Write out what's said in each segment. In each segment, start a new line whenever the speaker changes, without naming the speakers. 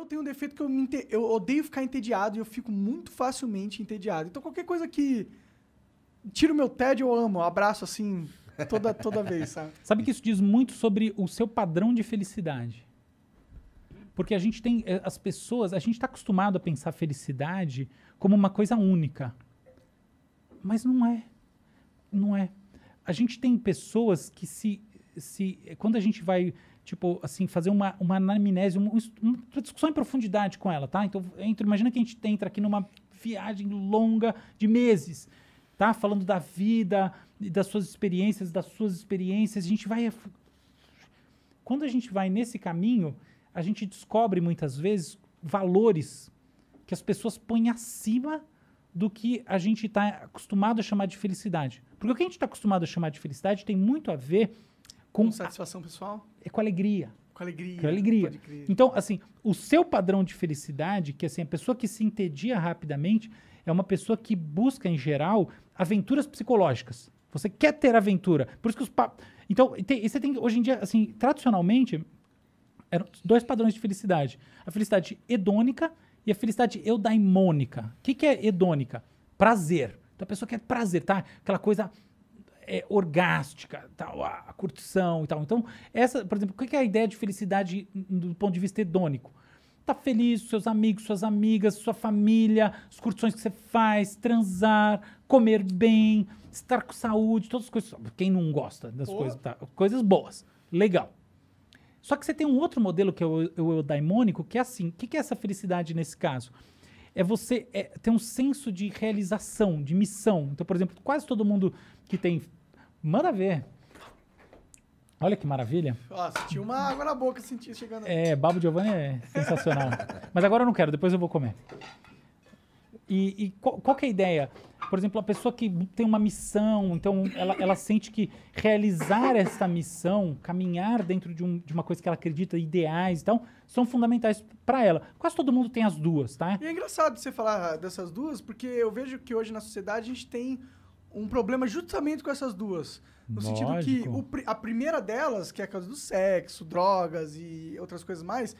eu tenho um defeito que eu, eu odeio ficar entediado e eu fico muito facilmente entediado. Então, qualquer coisa
que tira o meu tédio, eu amo. Eu abraço assim toda, toda vez, sabe? Sabe que isso diz muito sobre o seu padrão de felicidade. Porque a gente tem. Eh, as pessoas. A gente está acostumado a pensar felicidade como uma coisa única. Mas não é. Não é. A gente tem pessoas que se. se quando a gente vai tipo, assim, fazer uma, uma anamnese, uma, uma discussão em profundidade com ela, tá? Então, entra, imagina que a gente entra aqui numa viagem longa de meses, tá? Falando da vida, das suas experiências, das suas experiências. A gente vai. Quando a gente vai nesse caminho, a gente descobre muitas vezes valores que as pessoas põem acima do que a gente está acostumado a chamar de felicidade. Porque o que a gente está acostumado a chamar de felicidade tem muito a ver com, com satisfação pessoal? É com alegria. Com alegria. Com alegria. Então, assim, o seu padrão de felicidade, que assim, a pessoa que se entedia rapidamente, é uma pessoa que busca, em geral, aventuras psicológicas. Você quer ter aventura. Por isso que os papos. Então, tem, você tem, hoje em dia, assim, tradicionalmente, eram dois padrões de felicidade: a felicidade hedônica e a felicidade eudaimônica. O que, que é hedônica? Prazer. Então a pessoa quer prazer, tá? Aquela coisa é, orgástica, tal, a, curtição e tal. Então, essa, por exemplo, o que é a ideia de felicidade do ponto de vista hedônico? Tá feliz, seus amigos, suas amigas, sua família, as curtições que você faz, transar, comer bem, estar com saúde, todas as coisas. Quem não gosta das coisas, tá? coisas boas, legal. Só que você tem um outro modelo que é o, o eudaimônico, que é assim. O que, que é essa felicidade nesse caso? é você é, ter um senso de realização, de missão. Então, por exemplo, quase todo mundo que tem Manda ver. Olha que maravilha.
Ó, senti uma água na boca, senti chegando. É,
babo Giovanni é sensacional. Mas agora eu não quero, depois eu vou comer. E, e qual, qual, que é a ideia? Por exemplo, a pessoa que tem uma missão, então ela, ela sente que realizar essa missão, caminhar dentro de, um, de uma coisa que ela acredita, ideais e então, tal, são fundamentais para ela. Quase todo mundo tem as duas, tá?
E é engraçado você falar dessas duas, porque eu vejo que hoje na sociedade a gente tem um problema justamente com essas duas. No Lógico. sentido que o, a primeira delas, que é a causa do sexo, drogas e outras coisas mais,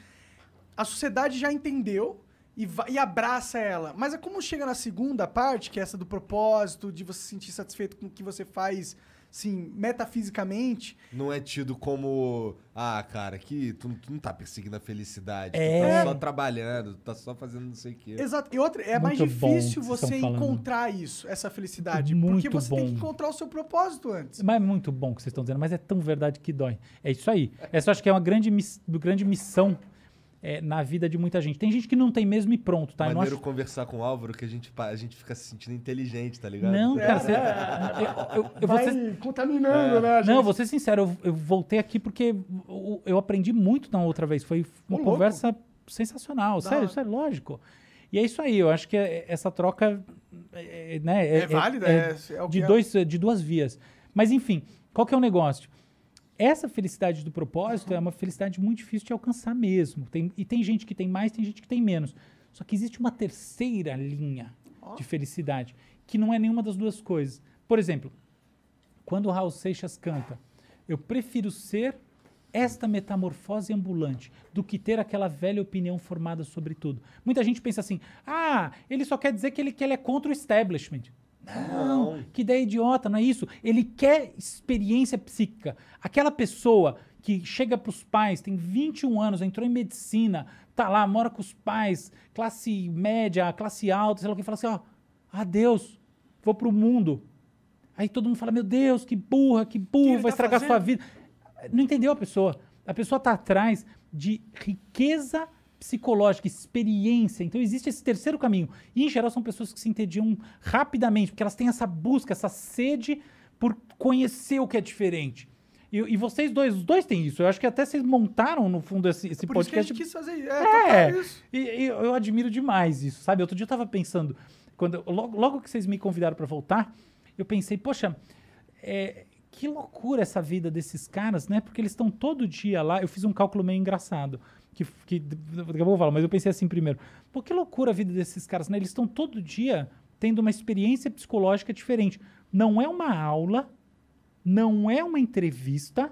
a sociedade já entendeu e, vai, e abraça ela. Mas é como chega na segunda parte, que é essa do propósito, de você se sentir satisfeito com o que você faz assim, metafisicamente. Não é tido como, ah, cara, que tu, tu não tá perseguindo a felicidade, é... tu tá só trabalhando, tu tá só fazendo não sei o quê. Exato. E outra, é Muito mais difícil você encontrar falando. isso, essa felicidade. Muito porque você bom. tem que encontrar o seu propósito antes.
Mas é muito bom o que vocês estão dizendo, mas é tão verdade que dói. É isso aí. Essa é, eu acho que é uma grande, grande missão é, na vida de muita gente. Tem gente que não tem mesmo e pronto, tá? Maneiro eu acho...
conversar com o Álvaro que a gente, a gente fica se sentindo inteligente, tá ligado? Não, cara, você... É. Eu, eu, eu Vai ser... contaminando, é. né? Gente... Não, vou ser
sincero, eu, voltei aqui porque eu, aprendi muito na outra vez. Foi uma Ô, conversa louco. sensacional, sério, isso sério, lógico. E é isso aí, eu acho que é, é, essa troca é, né, é, válida, é, de, dois, de duas vias. Mas enfim, qual que é o negócio? Essa felicidade do propósito é uma felicidade muito difícil de alcançar mesmo. Tem, e tem gente que tem mais, tem gente que tem menos. Só que existe uma terceira linha oh. de felicidade, que não é nenhuma das duas coisas. Por exemplo, quando o Raul Seixas canta, eu prefiro ser esta metamorfose ambulante do que ter aquela velha opinião formada sobre tudo. Muita gente pensa assim: ah, ele só quer dizer que ele, que ele é contra o establishment. Não, não, que ideia idiota, não é isso. Ele quer experiência psíquica. Aquela pessoa que chega para os pais, tem 21 anos, entrou em medicina, tá lá, mora com os pais, classe média, classe alta, sei lá o que, fala assim, ó, adeus, vou pro mundo. Aí todo mundo fala, meu Deus, que burra, que burra, que tá vai tá estragar fazendo? sua vida. Não entendeu a pessoa. A pessoa tá atrás de riqueza psicológica, experiência. Então existe esse terceiro caminho. E em geral são pessoas que se entediam rapidamente, porque elas têm essa busca, essa sede por conhecer o que é diferente. E, e, vocês dois, os dois têm isso. Eu acho que até vocês montaram, no fundo, esse, esse é Por podcast. Isso que a
gente quis fazer é, é
isso. E, e, eu admiro demais isso, sabe? Outro dia eu estava pensando, quando, logo, logo que vocês me convidaram para voltar, eu pensei, poxa, é, que loucura essa vida desses caras, né? Porque eles estão todo dia lá. Eu fiz um cálculo meio engraçado, que, que daqui a pouco eu falo, mas eu pensei assim primeiro. Pô, que loucura a vida desses caras, né? Eles estão todo dia tendo uma experiência psicológica diferente. Não é uma aula, não é uma entrevista,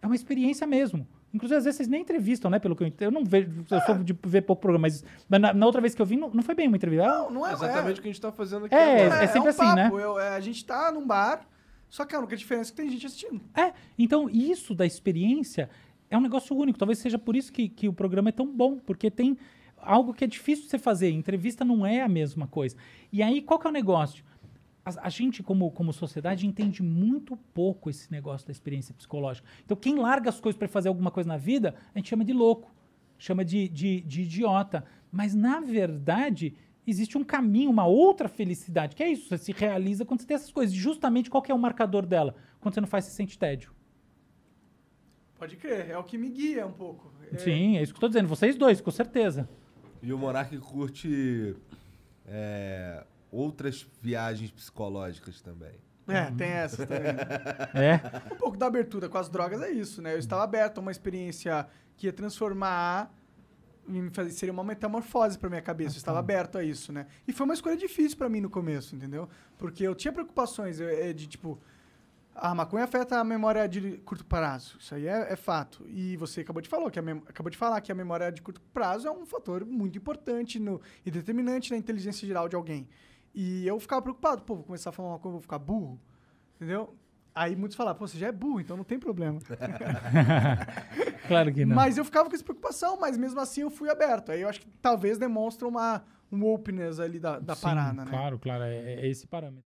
é uma experiência mesmo. Inclusive, às vezes vocês nem entrevistam, né? Pelo que eu entendo. Eu não vejo, eu sou de ver pouco programa, mas, mas na, na, outra vez que eu vim, não, não foi bem uma entrevista. Não, não é. Exatamente é.
o que a gente tá fazendo aqui. É, agora. é, é sempre é um assim, né? papo.
né? Eu, é, a gente tá num bar, só que a única diferença é que tem gente assistindo. É, então isso da experiência é um negócio único. Talvez seja por isso que, que o programa é tão bom, porque tem algo que é difícil de você fazer. Entrevista não é a mesma coisa. E aí, qual que é o negócio? A, a, gente, como, como sociedade, entende muito pouco esse negócio da experiência psicológica. Então, quem larga as coisas para fazer alguma coisa na vida, a gente chama de louco, chama de, de, de idiota. Mas, na verdade, existe um caminho, uma outra felicidade, que é isso, você se realiza quando você tem essas coisas. Justamente qual é o marcador dela? Quando você não faz, você sente tédio.
Pode crer, é o que me guia um pouco.
É... Sim, é isso que eu tô dizendo, vocês dois, com certeza. E o Monarque curte é, outras viagens
psicológicas também. É, uhum. tem essas também. é. Um pouco da abertura com as drogas é isso, né? Eu estava aberto a uma experiência que ia transformar me seria uma metamorfose para minha cabeça, eu estava uhum. aberto a isso, né? E foi uma escolha difícil para mim no começo, entendeu? Porque eu tinha preocupações de, é, de tipo, ah, a maconha afeta a memória de curto prazo, isso aí é, é fato. E você acabou de, falar que a acabou de falar que a memória de curto prazo é um fator muito importante no, e determinante na inteligência geral de alguém. E eu ficava preocupado, pô, vou começar a falar uma coisa, vou ficar burro, entendeu? Aí muitos falavam, pô, você já é burro, então não tem problema.
claro que não. Mas
eu ficava com essa preocupação, mas mesmo assim eu fui aberto. Aí eu acho que talvez demonstra uma, um openness ali da, da Sim, parada, né? Claro,
claro, é, é esse parâmetro.